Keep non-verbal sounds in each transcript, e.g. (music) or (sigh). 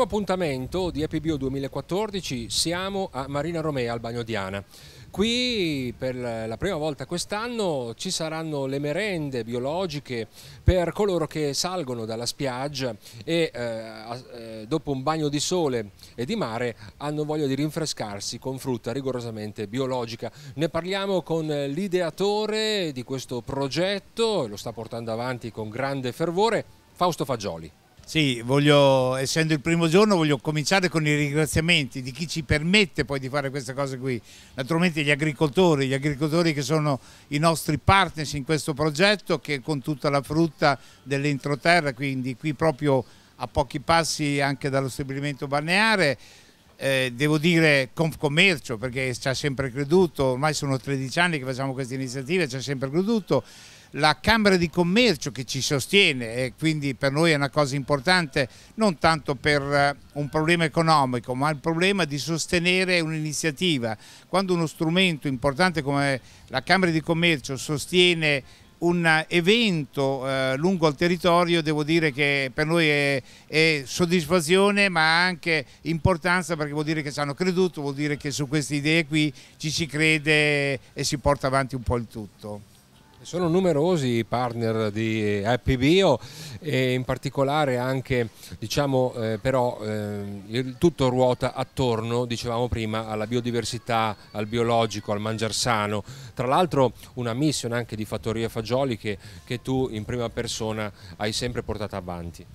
primo appuntamento di EPBO 2014 siamo a Marina Romea, al Bagno Diana. Qui per la prima volta quest'anno ci saranno le merende biologiche per coloro che salgono dalla spiaggia e eh, eh, dopo un bagno di sole e di mare hanno voglia di rinfrescarsi con frutta rigorosamente biologica. Ne parliamo con l'ideatore di questo progetto, lo sta portando avanti con grande fervore, Fausto Fagioli. Sì, voglio, essendo il primo giorno voglio cominciare con i ringraziamenti di chi ci permette poi di fare queste cose qui, naturalmente gli agricoltori, gli agricoltori che sono i nostri partners in questo progetto che con tutta la frutta dell'entroterra, quindi qui proprio a pochi passi anche dallo stabilimento balneare, eh, devo dire Confcommercio perché ci ha sempre creduto, ormai sono 13 anni che facciamo queste iniziative, ci ha sempre creduto la Camera di Commercio che ci sostiene e quindi per noi è una cosa importante non tanto per eh, un problema economico ma il problema di sostenere un'iniziativa. Quando uno strumento importante come la Camera di Commercio sostiene un evento eh, lungo il territorio devo dire che per noi è, è, soddisfazione ma anche importanza perché vuol dire che ci hanno creduto, vuol dire che su queste idee qui ci si crede e si porta avanti un po' il tutto. Sono numerosi i partner di eh, Happy Bio e in particolare anche, diciamo, eh, però eh, tutto ruota attorno, dicevamo prima, alla biodiversità, al biologico, al mangiar sano. Tra l'altro una missione anche di Fattoria Fagioli che, che tu in prima persona hai sempre portato avanti.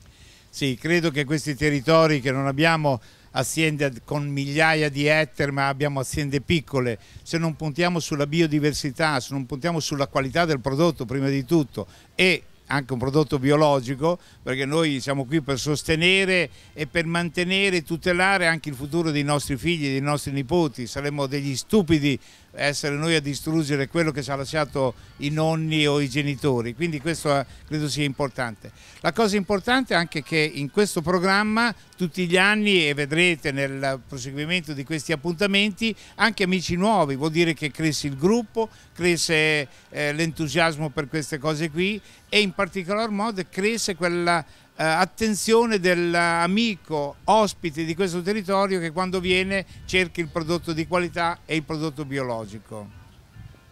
Sì, credo che questi territori che non abbiamo aziende con migliaia di ettari, ma abbiamo aziende piccole, se non puntiamo sulla biodiversità, se non puntiamo sulla qualità del prodotto prima di tutto e anche un prodotto biologico, perché noi siamo qui per sostenere e per mantenere e tutelare anche il futuro dei nostri figli, dei nostri nipoti, saremmo degli stupidi essere noi a distruggere quello che ci ha lasciato i nonni o i genitori, quindi questo eh, credo sia importante. La cosa importante è anche che in questo programma tutti gli anni e vedrete nel proseguimento di questi appuntamenti anche amici nuovi, vuol dire che cresce il gruppo, cresce eh, l'entusiasmo per queste cose qui e in particolar modo cresce quella eh, attenzione dell'amico ospite di questo territorio che quando viene cerca il prodotto di qualità e il prodotto biologico.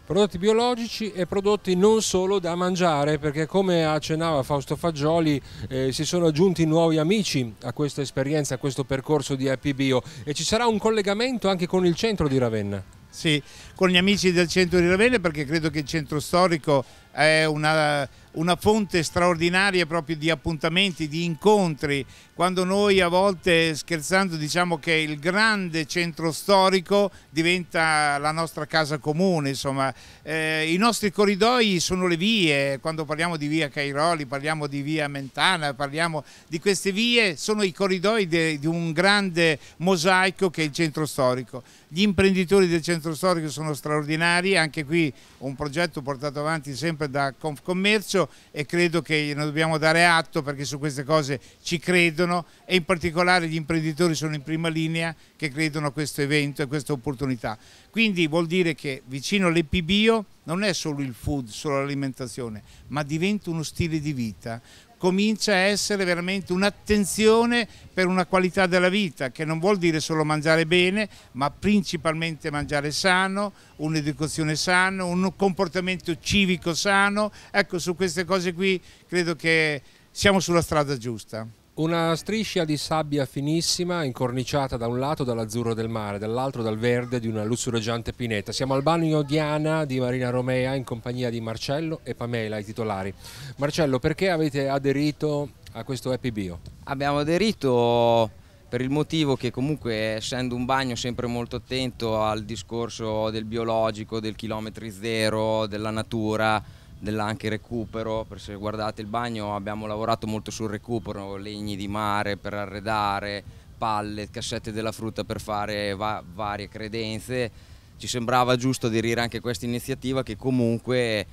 Prodotti biologici e prodotti non solo da mangiare, perché come accennava Fausto Fagioli eh, si sono aggiunti nuovi amici a questa esperienza, a questo percorso di Happy Bio e ci sarà un collegamento anche con il centro di Ravenna. Sì, con gli amici del centro di Ravenna perché credo che il centro storico è una, una, fonte straordinaria proprio di appuntamenti, di incontri, quando noi a volte scherzando diciamo che il grande centro storico diventa la nostra casa comune, insomma eh, i nostri corridoi sono le vie, quando parliamo di via Cairoli, parliamo di via Mentana, parliamo di queste vie, sono i corridoi de, di un grande mosaico che è il centro storico. Gli imprenditori del centro storico sono sono straordinari, anche qui un progetto portato avanti sempre da Confcommercio e credo che ne dobbiamo dare atto perché su queste cose ci credono e in particolare gli imprenditori sono in prima linea che credono a questo evento e a questa opportunità. Quindi vuol dire che vicino all'Epibio non è solo il food, solo l'alimentazione, ma diventa uno stile di vita comincia a essere veramente un'attenzione per una qualità della vita che non vuol dire solo mangiare bene ma principalmente mangiare sano, un'educazione sana, un comportamento civico sano, ecco su queste cose qui credo che siamo sulla strada giusta. Una striscia di sabbia finissima, incorniciata da un lato dall'azzurro del mare, dall'altro dal verde di una lussureggiante pineta. Siamo al bagno Diana di Marina Romea in compagnia di Marcello e Pamela, i titolari. Marcello, perché avete aderito a questo Happy Bio? Abbiamo aderito per il motivo che comunque essendo un bagno sempre molto attento al discorso del biologico, del chilometri zero, della natura, della anche recupero, perché se guardate il bagno abbiamo lavorato molto sul recupero, legni di mare per arredare, palle, cassette della frutta per fare va varie credenze, ci sembrava giusto aderire anche a questa iniziativa che comunque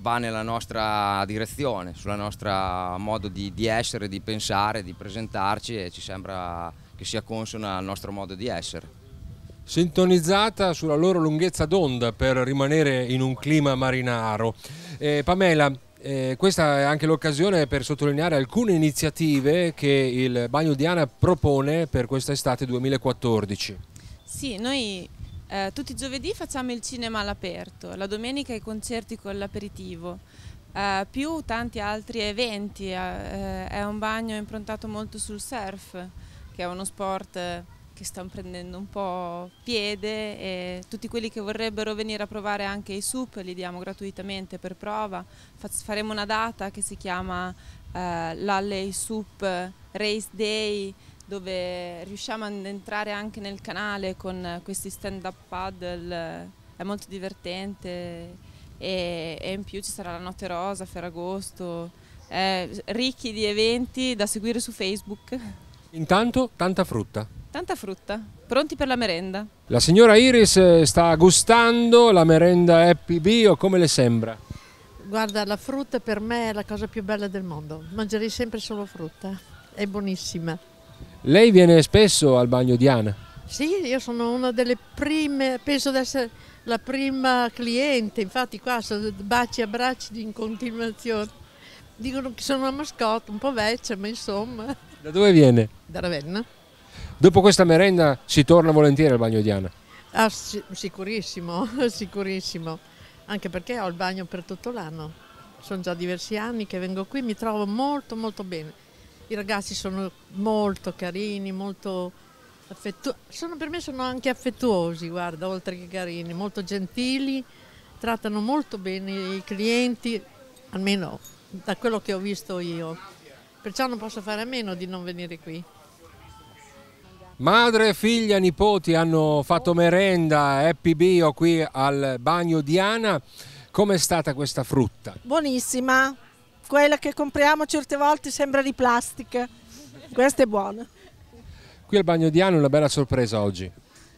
va nella nostra direzione, sul nostro modo di, di, essere, di pensare, di presentarci e ci sembra che sia consona al nostro modo di essere sintonizzata sulla loro lunghezza d'onda per rimanere in un clima marinaro. Eh, Pamela, eh, questa è anche l'occasione per sottolineare alcune iniziative che il Bagno Diana propone per questa estate 2014. Sì, noi eh, tutti i giovedì facciamo il cinema all'aperto, la domenica i concerti con l'aperitivo. Uh, più tanti altri eventi. Uh, uh, è un bagno improntato molto sul surf, che è uno sport che stanno prendendo un po' piede e tutti quelli che vorrebbero venire a provare anche i SUP li diamo gratuitamente per prova. Faremo una data che si chiama eh, l'Alley SUP Race Day dove riusciamo ad entrare anche nel canale con questi stand up paddle, è molto divertente e, e in più ci sarà la Notte Rosa, Ferragosto, eh, ricchi di eventi da seguire su Facebook. Intanto tanta frutta. Tanta frutta, pronti per la merenda. La signora Iris eh, sta gustando la merenda Happy Bio, come le sembra? Guarda, la frutta per me è la cosa più bella del mondo. Mangerei sempre solo frutta, è buonissima. Lei viene spesso al bagno di Ana? Sì, io sono una delle prime, penso di essere la prima cliente, infatti qua sono baci e abbracci in continuazione. Dicono che sono una mascotte, un po' vecchia, ma insomma. Da dove viene? Da Ravenna. Dopo questa merenda si torna volentieri al bagno di Ana? Ah, sic sicurissimo, (laughs) sicurissimo, anche perché ho il bagno per tutto l'anno. Sono già diversi anni che vengo qui, mi trovo molto molto bene. I ragazzi sono molto carini, molto affettuosi. per me sono anche affettuosi, guarda, oltre che carini, molto gentili, trattano molto bene i clienti, almeno da quello che ho visto io. Perciò non posso fare a meno di non venire qui. Madre, figlia, nipoti hanno fatto merenda happy bio qui al bagno Diana. Ana. Com'è stata questa frutta? Buonissima, quella che compriamo certe volte sembra di plastica, questa è buona. Qui al bagno Diana Ana una bella sorpresa oggi.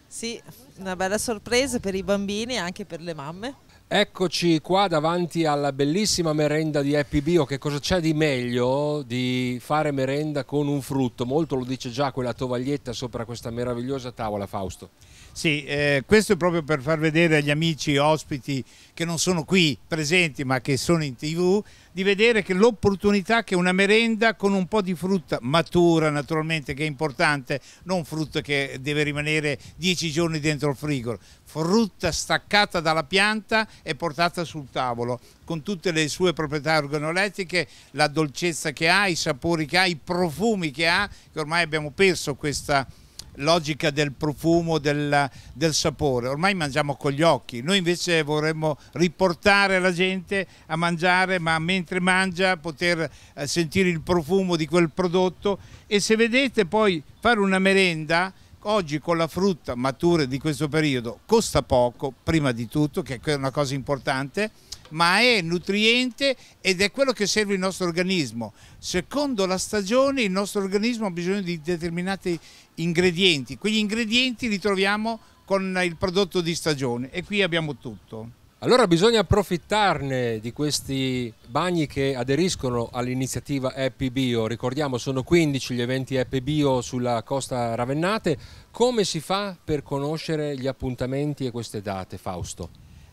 Sì, una bella sorpresa per i bambini e anche per le mamme. Eccoci qua davanti alla bellissima merenda di Happy Bio, che cosa c'è di meglio di fare merenda con un frutto? Molto lo dice già quella tovaglietta sopra questa meravigliosa tavola, Fausto. Sì, eh, questo è proprio per far vedere agli amici ospiti che non sono qui presenti ma che sono in tv di vedere che l'opportunità che una merenda con un po' di frutta matura naturalmente che è importante, non frutta che deve rimanere dieci giorni dentro il frigo, frutta staccata dalla pianta e portata sul tavolo con tutte le sue proprietà organolettiche, la dolcezza che ha, i sapori che ha, i profumi che ha, che ormai abbiamo perso questa logica del profumo, del, del, sapore. Ormai mangiamo con gli occhi, noi invece vorremmo riportare la gente a mangiare, ma mentre mangia poter eh, sentire il profumo di quel prodotto e se vedete poi fare una merenda oggi con la frutta matura di questo periodo costa poco, prima di tutto, che è una cosa importante ma è nutriente ed è quello che serve il nostro organismo. Secondo la stagione il nostro organismo ha bisogno di determinati ingredienti, quegli ingredienti li troviamo con il prodotto di stagione e qui abbiamo tutto. Allora bisogna approfittarne di questi bagni che aderiscono all'iniziativa Happy Bio. Ricordiamo sono 15 gli eventi Happy Bio sulla costa Ravennate. Come si fa per conoscere gli appuntamenti e queste date, Fausto?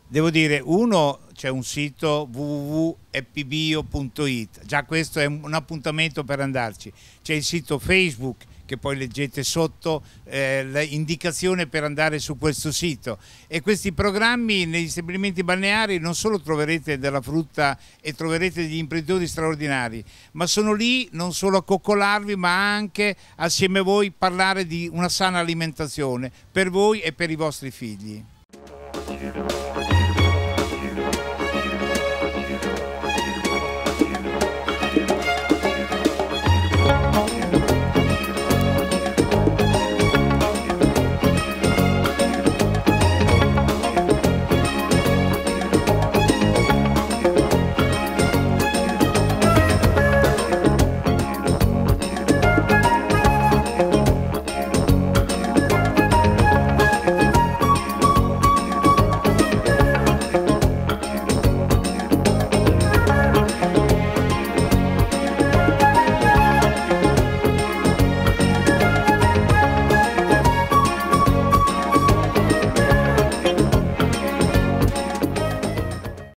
devo dire, uno c'è un sito www.epibio.it, già questo è un appuntamento per andarci, c'è il sito Facebook che poi leggete sotto eh, l'indicazione per andare su questo sito. E questi programmi negli stabilimenti balneari non solo troverete della frutta e troverete degli imprenditori straordinari, ma sono lì non solo a coccolarvi, ma anche assieme a voi parlare di una sana alimentazione per voi e per i vostri figli.